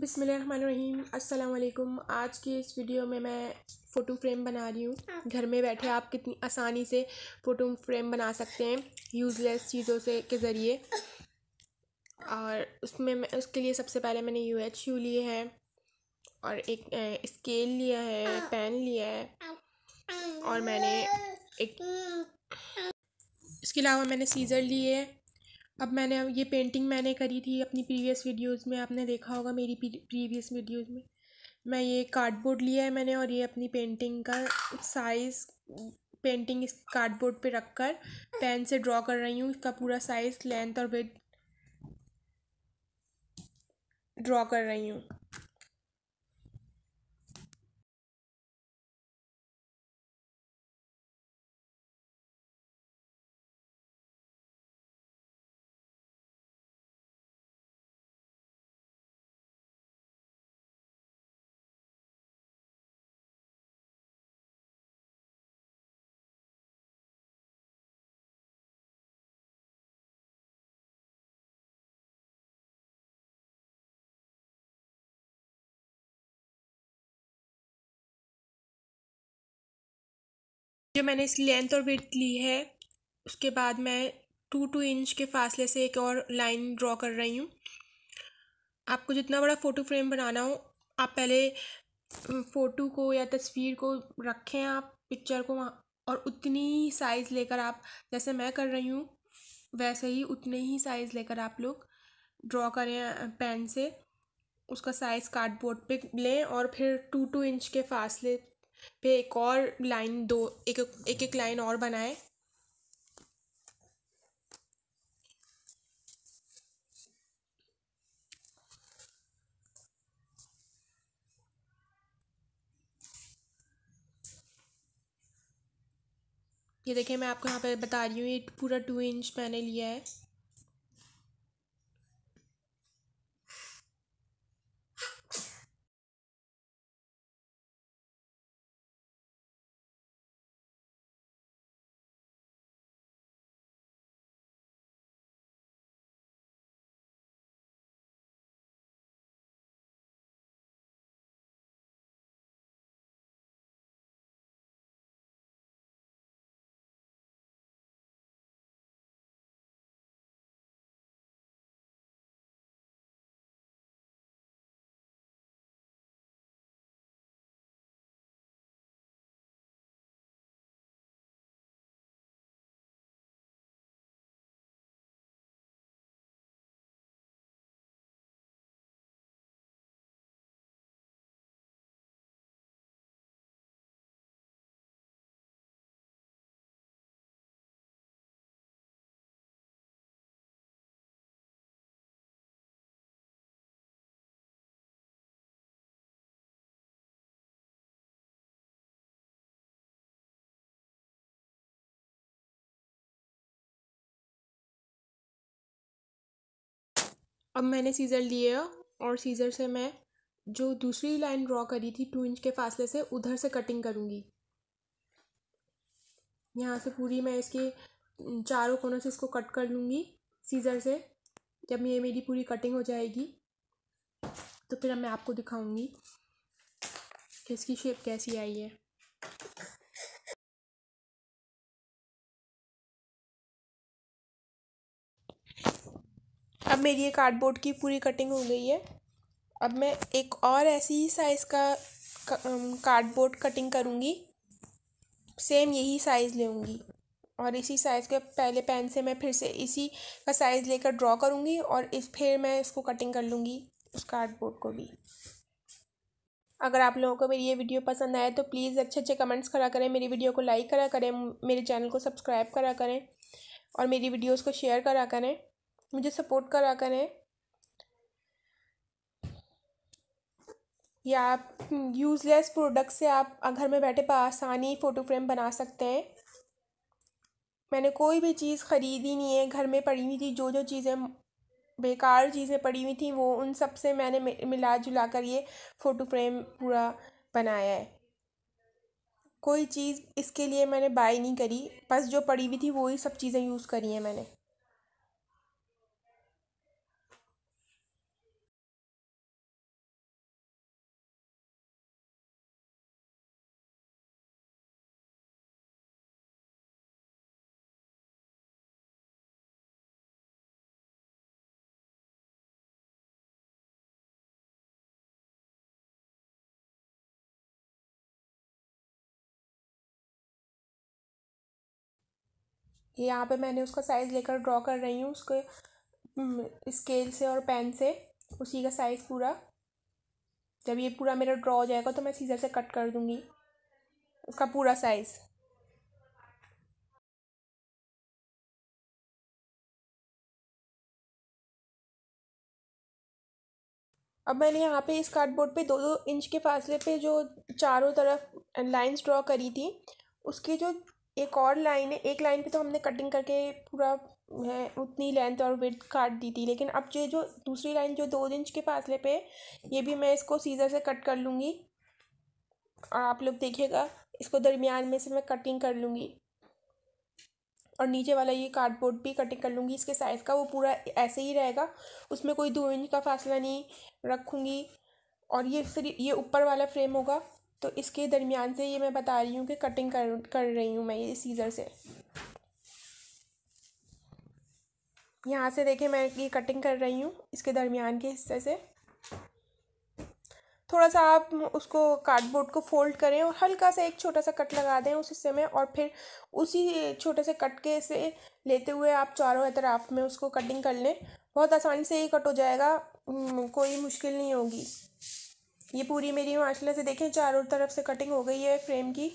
बिसमीम अस्सलाम आज के इस वीडियो में मैं फ़ोटो फ्रेम बना रही हूँ घर में बैठे आप कितनी आसानी से फ़ोटो फ्रेम बना सकते हैं यूज़लेस चीज़ों से के ज़रिए और उसमें मैं उसके लिए सबसे पहले मैंने यू एच यू लिए हैं और एक स्केल लिया है पेन लिया है और मैंने एक इसके अलावा मैंने सीज़र लिए अब मैंने ये पेंटिंग मैंने करी थी अपनी प्रीवियस वीडियोस में आपने देखा होगा मेरी प्रीवियस वीडियोस में मैं ये कार्डबोर्ड लिया है मैंने और ये अपनी पेंटिंग का साइज़ पेंटिंग इस कार्डबोर्ड पे रखकर पेन से ड्रॉ कर रही हूँ इसका पूरा साइज़ लेंथ और विथ ड्रॉ कर रही हूँ जो मैंने इसकी लेंथ और विथ ली है उसके बाद मैं टू टू इंच के फासले से एक और लाइन ड्रॉ कर रही हूँ आपको जितना बड़ा फ़ोटो फ्रेम बनाना हो आप पहले फ़ोटो को या तस्वीर को रखें आप पिक्चर को वहाँ और उतनी ही साइज़ लेकर आप जैसे मैं कर रही हूँ वैसे ही उतने ही साइज़ लेकर आप लोग ड्रॉ करें पेन से उसका साइज़ कार्डबोर्ड पे लें और फिर टू टू इंच के फासले पे एक और लाइन दो एक एक, एक लाइन और बनाए ये देखिए मैं आपको यहाँ पे बता रही हूँ ये पूरा टू इंच मैंने लिया है अब मैंने सीज़र लिए और सीज़र से मैं जो दूसरी लाइन ड्रॉ करी थी टू इंच के फासले से उधर से कटिंग करूँगी यहाँ से पूरी मैं इसके चारों कोनों से इसको कट कर लूँगी सीज़र से जब ये मेरी पूरी कटिंग हो जाएगी तो फिर मैं आपको दिखाऊँगी कि इसकी शेप कैसी आई है मेरी ये कार्डबोर्ड की पूरी कटिंग हो गई है अब मैं एक और ऐसी ही साइज़ का कार्डबोर्ड कटिंग करूँगी सेम यही साइज़ लूँगी और इसी साइज़ के पहले पेन से मैं फिर से इसी का साइज़ लेकर ड्रॉ करूँगी और इस फिर मैं इसको कटिंग कर लूँगी उस कार्डबोर्ड को भी अगर आप लोगों को मेरी ये वीडियो पसंद आए तो प्लीज़ अच्छे अच्छे कमेंट्स करा करें मेरी वीडियो को लाइक करा करें मेरे चैनल को सब्सक्राइब करा करें और मेरी वीडियोस को शेयर करा करें मुझे सपोर्ट करा करें या आप यूज़लेस प्रोडक्ट से आप घर में बैठे आसानी फ़ोटो फ्रेम बना सकते हैं मैंने कोई भी चीज़ ख़रीदी नहीं है घर में पड़ी हुई थी जो जो चीज़ें बेकार चीज़ें पड़ी हुई थी वो उन सब से मैंने मिला जुला कर ये फ़ोटो फ्रेम पूरा बनाया है कोई चीज़ इसके लिए मैंने बाय नहीं करी बस जो पड़ी हुई थी वही सब चीज़ें यूज़ करी हैं मैंने यहाँ पे मैंने उसका साइज़ लेकर ड्रॉ कर रही हूँ उसके स्केल हम्म, से और पेन से उसी का साइज़ पूरा जब ये पूरा मेरा ड्रॉ हो जाएगा तो मैं सीज़र से कट कर दूँगी उसका पूरा साइज़ अब मैंने यहाँ पे इस कार्डबोर्ड पे दो दो इंच के फासले पे जो चारों तरफ लाइंस ड्रॉ करी थी उसकी जो एक और लाइन है एक लाइन पे तो हमने कटिंग करके पूरा है उतनी लेंथ और विथ काट दी थी लेकिन अब ये जो दूसरी लाइन जो दो इंच के फासले पे ये भी मैं इसको सीज़र से कट कर लूँगी और आप लोग देखिएगा इसको दरमियान में से मैं कटिंग कर लूँगी और नीचे वाला ये कार्डबोर्ड भी कटिंग कर लूँगी इसके साइज़ का वो पूरा ऐसे ही रहेगा उसमें कोई दो इंच का फासला नहीं रखूँगी और ये फिर ये ऊपर वाला फ्रेम होगा तो इसके दरमियान से ये मैं बता रही हूँ कि कटिंग कर कर रही हूँ मैं ये सीज़र से यहाँ से देखें मैं ये कटिंग कर रही हूँ इसके दरमियान के हिस्से से थोड़ा सा आप उसको कार्डबोर्ड को फोल्ड करें और हल्का सा एक छोटा सा कट लगा दें उस हिस्से में और फिर उसी छोटे से कट के से लेते हुए आप चारों अतराफ़ में उसको कटिंग कर लें बहुत आसानी से ये कट हो जाएगा कोई मुश्किल नहीं होगी ये पूरी मेरी माशाल्लाह से देखें चारों तरफ से कटिंग हो गई है फ्रेम की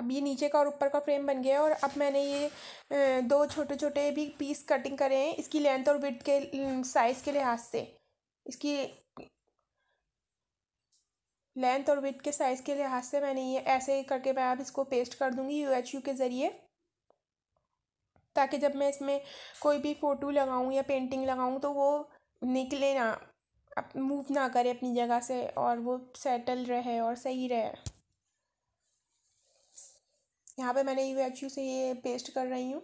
अब ये नीचे का और ऊपर का फ्रेम बन गया है और अब मैंने ये दो छोटे छोटे भी पीस कटिंग करे हैं इसकी लेंथ और विड्थ के साइज़ के लिहाज से इसकी लेंथ और विथ के साइज़ के लिहाज से मैंने ये ऐसे ही करके मैं अब इसको पेस्ट कर दूँगी यू एच यू के ज़रिए ताकि जब मैं इसमें कोई भी फ़ोटो लगाऊँ या पेंटिंग लगाऊँ तो वो निकले ना मूव ना करे अपनी जगह से और वो सेटल रहे और सही रहे यहाँ पे मैंने यू एच यू से ये पेस्ट कर रही हूँ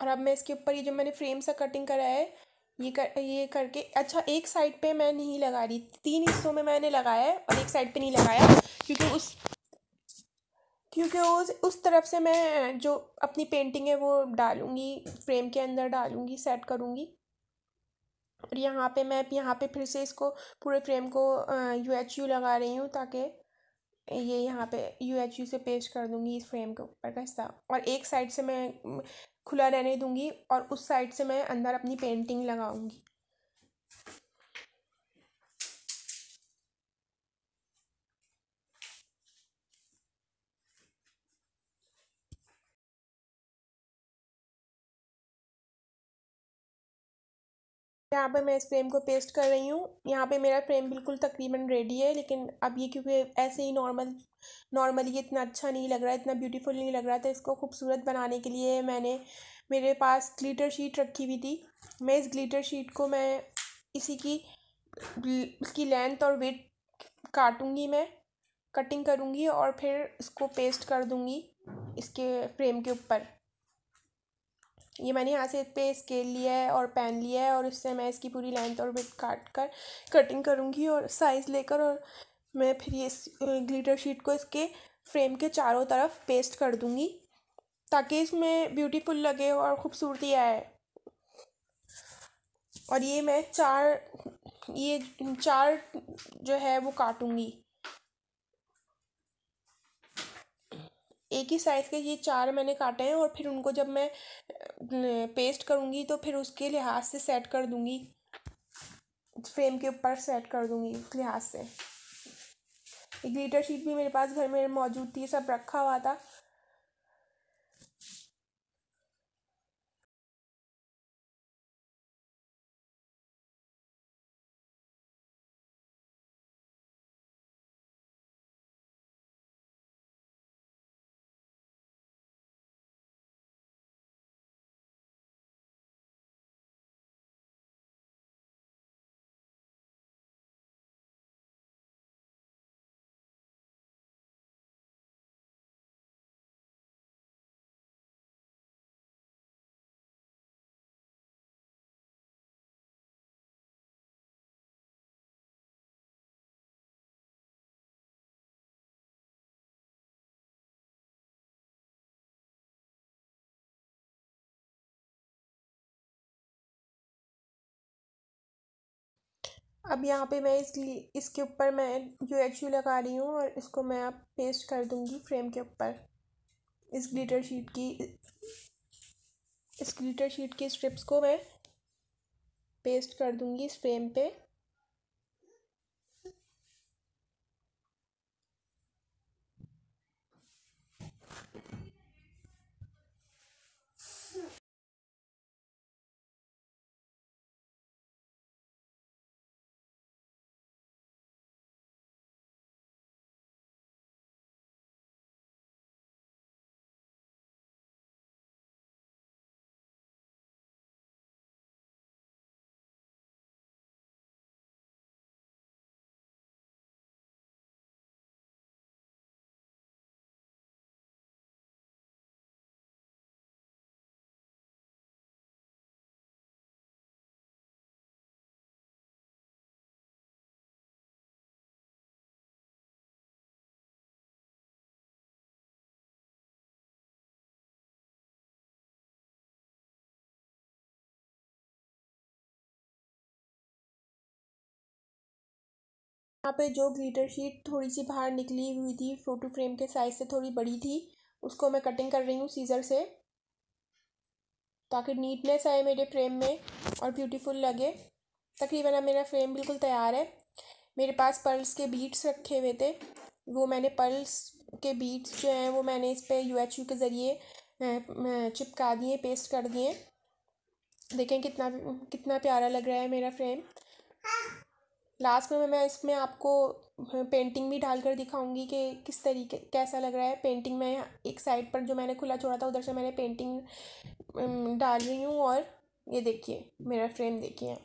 और अब मैं इसके ऊपर ये जो मैंने फ्रेम सा कटिंग करा है ये कर ये करके अच्छा एक साइड पे मैं नहीं लगा रही तीन हिस्सों में मैंने लगाया है और एक साइड पे नहीं लगाया क्योंकि उस क्योंकि उस उस तरफ से मैं जो अपनी पेंटिंग है वो डालूँगी फ्रेम के अंदर डालूँगी सेट करूँगी और यहाँ पे मैं यहाँ पे फिर से इसको पूरे फ्रेम को यू एच यू लगा रही हूँ ताकि ये यहाँ पे यू एच यू से पेस्ट कर दूँगी इस फ्रेम के ऊपर का हिस्सा और एक साइड से मैं खुला रहने दूँगी और उस साइड से मैं अंदर अपनी पेंटिंग लगाऊँगी यहाँ पे मैं इस फ्रेम को पेस्ट कर रही हूँ यहाँ पे मेरा फ्रेम बिल्कुल तकरीबन रेडी है लेकिन अब ये क्योंकि ऐसे ही नॉर्मल नॉर्मली ये इतना अच्छा नहीं लग रहा है इतना ब्यूटीफुल नहीं लग रहा था तो इसको खूबसूरत बनाने के लिए मैंने मेरे पास ग्लिटर शीट रखी हुई थी मैं इस ग्लिटर शीट को मैं इसी की इसकी लेंथ और वेट काटूँगी मैं कटिंग करूँगी और फिर इसको पेस्ट कर दूँगी इसके फ्रेम के ऊपर ये मैंने यहाँ से पे स्केल लिया है और पेन लिया है और इससे मैं इसकी पूरी लेंथ और विथ काट कर कटिंग करूँगी और साइज़ लेकर और मैं फिर ये ग्लिटर शीट को इसके फ्रेम के चारों तरफ पेस्ट कर दूँगी ताकि इसमें ब्यूटीफुल लगे और ख़ूबसूरती आए और ये मैं चार ये चार जो है वो काटूँगी एक ही साइज़ के ये चार मैंने काटे हैं और फिर उनको जब मैं पेस्ट करूँगी तो फिर उसके लिहाज से सेट कर दूँगी फ्रेम के ऊपर सेट कर दूँगी उस लिहाज से एक लीटर शीट भी मेरे पास घर में मौजूद थी सब रखा हुआ था अब यहाँ पे मैं इस इसके ऊपर मैं जो एच यू लगा रही हूँ और इसको मैं अब पेस्ट कर दूँगी फ्रेम के ऊपर इस ग्लिटर शीट की इस ग्लिटर शीट की स्ट्रिप्स को मैं पेस्ट कर दूँगी इस फ्रेम पे यहाँ पे जो ग्लिटर शीट थोड़ी सी बाहर निकली हुई थी फोटो फ्रेम के साइज से थोड़ी बड़ी थी उसको मैं कटिंग कर रही हूँ सीज़र से ताकि नीटनेस आए मेरे फ्रेम में और ब्यूटीफुल लगे तकरीबन अब मेरा फ्रेम बिल्कुल तैयार है मेरे पास पर्ल्स के बीट्स रखे हुए थे वो मैंने पर्ल्स के बीट्स जो हैं वो मैंने इस पर यू एच यू के ज़रिए चिपका दिए पेस्ट कर दिए देखें कितना कितना प्यारा लग रहा है मेरा फ्रेम लास्ट में मैं इसमें आपको पेंटिंग भी डालकर दिखाऊंगी कि किस तरीके कैसा लग रहा है पेंटिंग में एक साइड पर जो मैंने खुला छोड़ा था उधर से मैंने पेंटिंग डाल रही हूँ और ये देखिए मेरा फ्रेम देखिए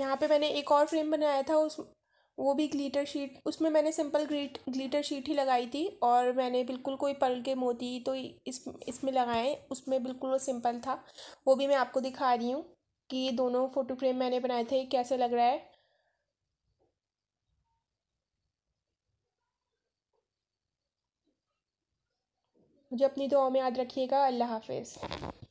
यहाँ पे मैंने एक और फ्रेम बनाया था उस वो भी ग्लीटर शीट उसमें मैंने सिंपल ग्रीट ग्लीटर शीट ही लगाई थी और मैंने बिल्कुल कोई पल के मोती तो इस इसमें लगाए उसमें बिल्कुल वो सिंपल था वो भी मैं आपको दिखा रही हूँ कि ये दोनों फ़ोटो फ्रेम मैंने बनाए थे कैसे लग रहा है मुझे अपनी दुआओं में याद रखिएगा अल्लाह हाफिज़